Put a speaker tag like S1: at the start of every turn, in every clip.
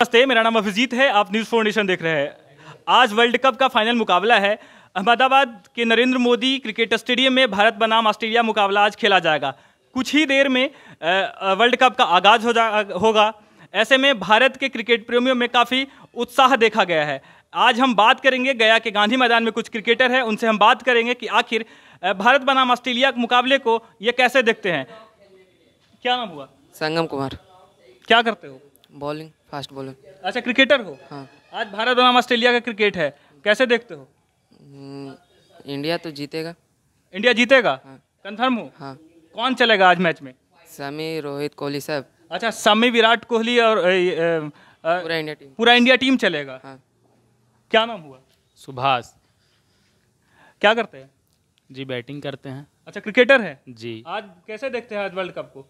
S1: नमस्ते मेरा नाम अभिजीत है आप न्यूज़ फाउंडेशन देख रहे हैं आज वर्ल्ड कप का फाइनल मुकाबला है अहमदाबाद के नरेंद्र मोदी क्रिकेट स्टेडियम में भारत बनाम ऑस्ट्रेलिया मुकाबला आज खेला जाएगा कुछ ही देर में वर्ल्ड कप का आगाज हो जा होगा ऐसे में भारत के क्रिकेट प्रेमियों में काफ़ी उत्साह देखा गया है आज हम बात करेंगे गया के गांधी मैदान में कुछ क्रिकेटर हैं उनसे हम बात करेंगे कि आखिर भारत बनाम ऑस्ट्रेलिया के मुकाबले को ये कैसे देखते हैं क्या नाम हुआ संगम कुमार क्या करते हो बॉलिंग फास्ट बॉलिंग अच्छा क्रिकेटर हो हाँ आज भारत बनाम ऑस्ट्रेलिया का क्रिकेट है कैसे देखते हो हम्म, इंडिया तो जीतेगा इंडिया जीतेगा हाँ। कंफर्म हो हाँ कौन चलेगा आज मैच में समी रोहित कोहली सब अच्छा समी विराट कोहली और ए, ए, ए, पूरा इंडिया टीम पूरा इंडिया टीम चलेगा हाँ। क्या नाम हुआ
S2: सुभाष क्या करते हैं जी बैटिंग करते हैं अच्छा क्रिकेटर है जी
S1: आज कैसे देखते हैं आज वर्ल्ड कप को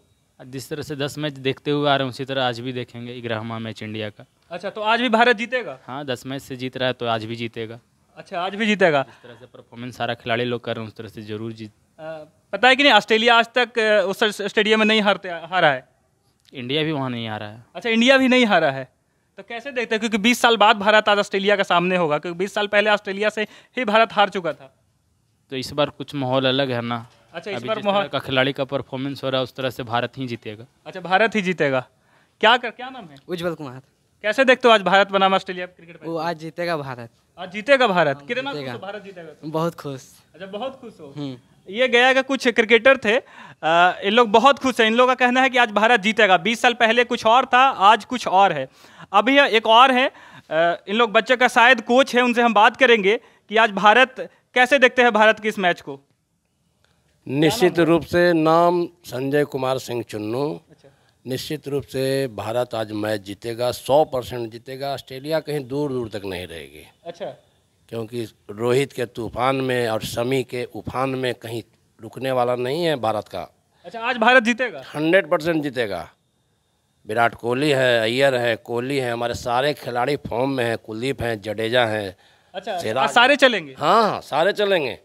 S2: जिस तरह से दस मैच देखते हुए आ रहे हैं उसी तरह आज भी देखेंगे ग्यारहवा मैच इंडिया का
S1: अच्छा तो आज भी भारत जीतेगा
S2: हाँ दस मैच से जीत रहा है तो आज भी जीतेगा
S1: अच्छा आज भी जीतेगा जिस तरह से
S2: परफॉर्मेंस सारा खिलाड़ी लोग कर रहे हैं उस तरह से जरूर जीत
S1: पता है कि नहीं ऑस्ट्रेलिया आज तक उस स्टेडियम में नहीं हारते हारा है
S2: इंडिया भी वहाँ नहीं हारा है
S1: अच्छा इंडिया भी नहीं हारा है तो कैसे देखते हैं क्योंकि 20 साल बाद भारत आज ऑस्ट्रेलिया का सामने होगा क्योंकि 20 साल पहले ऑस्ट्रेलिया से ही भारत हार चुका था
S2: तो इस बार कुछ माहौल अलग है ना अच्छा इस बार का खिलाड़ी का परफॉर्मेंस हो रहा है उस तरह से भारत ही जीतेगा अच्छा भारत ही जीतेगा
S1: क्या कर क्या नाम है उज्जवल कुमार कैसे देखते हो आज भारत बनाम ऑस्ट्रेलिया क्रिकेट वो आज जीतेगा भारत आज जीतेगा भारत हाँ, कितना खुश हो भारत जीतेगा तो? बहुत खुश अच्छा बहुत खुश हो हम्म। ये गया का कुछ क्रिकेटर थे आ, इन लोग बहुत खुश हैं इन लोगों का कहना है कि आज भारत जीतेगा 20 साल पहले कुछ और था आज कुछ और है अभी एक और है आ, इन लोग बच्चे का शायद कोच है उनसे हम बात करेंगे कि आज भारत कैसे देखते हैं भारत के इस मैच को
S3: निश्चित रूप से नाम संजय कुमार सिंह चुन्नू अच्छा। निश्चित रूप से भारत आज मैच जीतेगा सौ परसेंट जीतेगा ऑस्ट्रेलिया कहीं दूर दूर तक नहीं रहेगी अच्छा क्योंकि रोहित के तूफान में और शमी के उफान में कहीं रुकने वाला नहीं है भारत का
S1: अच्छा आज भारत जीतेगा
S3: हंड्रेड परसेंट जीतेगा विराट कोहली है अय्यर है कोहली है हमारे सारे खिलाड़ी फॉर्म में हैं कुलदीप हैं जडेजा हैं अच्छा सारे चलेंगे हाँ हाँ सारे चलेंगे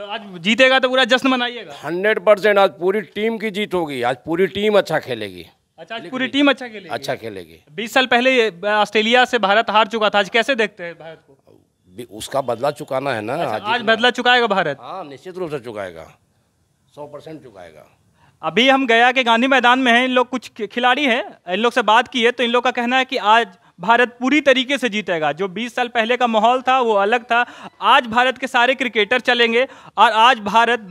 S3: तो आज जीतेगा तो पूरा जश्न मनाइएगा हंड्रेड परसेंट आज पूरी टीम की जीत होगी आज पूरी टीम अच्छा खेलेगी
S1: अच्छा आज पूरी टीम अच्छा खेलेगी
S3: अच्छा खेलेगी
S1: बीस साल पहले ऑस्ट्रेलिया से भारत हार चुका था आज कैसे देखते हैं भारत
S3: को उसका बदला चुकाना है ना अच्छा, आज, आज
S1: बदला चुकाएगा भारत हाँ निश्चित रूप से चुकाएगा
S3: सौ परसेंट चुकाएगा
S1: अभी हम गया के गांधी मैदान में हैं इन लोग कुछ खिलाड़ी हैं इन लोग से बात की है तो इन लोग का कहना है कि आज भारत पूरी तरीके से जीतेगा जो 20 साल पहले का माहौल था वो अलग था आज भारत के सारे क्रिकेटर चलेंगे और आज भारत